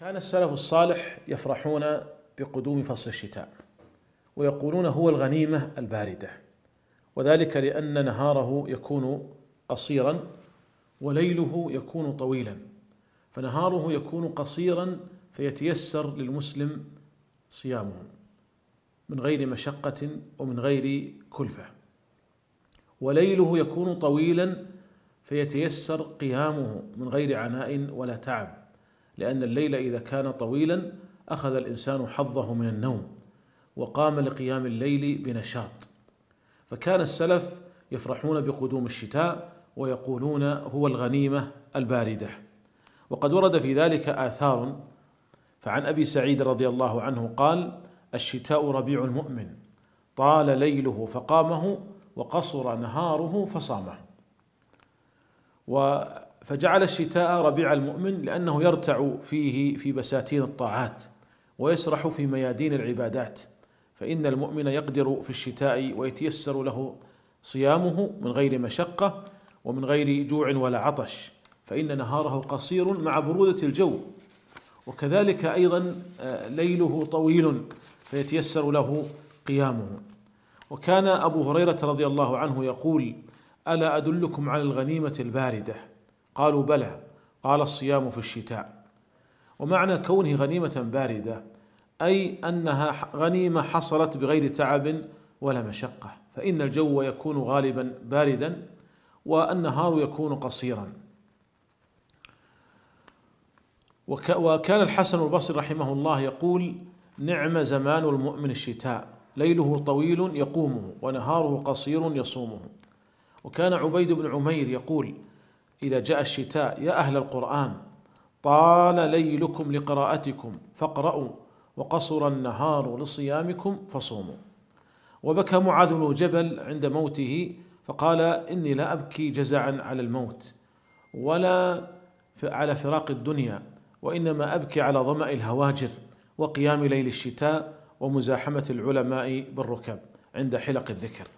كان السلف الصالح يفرحون بقدوم فصل الشتاء ويقولون هو الغنيمة الباردة وذلك لأن نهاره يكون قصيرا وليله يكون طويلا فنهاره يكون قصيرا فيتيسر للمسلم صيامه من غير مشقة ومن غير كلفة وليله يكون طويلا فيتيسر قيامه من غير عناء ولا تعب لأن الليل إذا كان طويلا أخذ الإنسان حظه من النوم وقام لقيام الليل بنشاط فكان السلف يفرحون بقدوم الشتاء ويقولون هو الغنيمة الباردة وقد ورد في ذلك آثار فعن أبي سعيد رضي الله عنه قال الشتاء ربيع المؤمن طال ليله فقامه وقصر نهاره فصامه و فجعل الشتاء ربيع المؤمن لأنه يرتع فيه في بساتين الطاعات ويسرح في ميادين العبادات فإن المؤمن يقدر في الشتاء ويتيسر له صيامه من غير مشقة ومن غير جوع ولا عطش فإن نهاره قصير مع برودة الجو وكذلك أيضا آه، ليله طويل فيتيسر له قيامه وكان أبو هريرة رضي الله عنه يقول ألا أدلكم على الغنيمة الباردة قالوا بلى قال الصيام في الشتاء ومعنى كونه غنيمة باردة أي أنها غنيمة حصلت بغير تعب ولا مشقة فإن الجو يكون غالبا باردا والنهار يكون قصيرا وكان الحسن البصري رحمه الله يقول نعم زمان المؤمن الشتاء ليله طويل يقومه ونهاره قصير يصومه وكان عبيد بن عمير يقول إذا جاء الشتاء يا أهل القرآن طال ليلكم لقراءتكم فاقرأوا وقصر النهار لصيامكم فصوموا وبكى معاذ بن جبل عند موته فقال إني لا أبكي جزعا على الموت ولا على فراق الدنيا وإنما أبكي على ظمأ الهواجر وقيام ليل الشتاء ومزاحمة العلماء بالركب عند حلق الذكر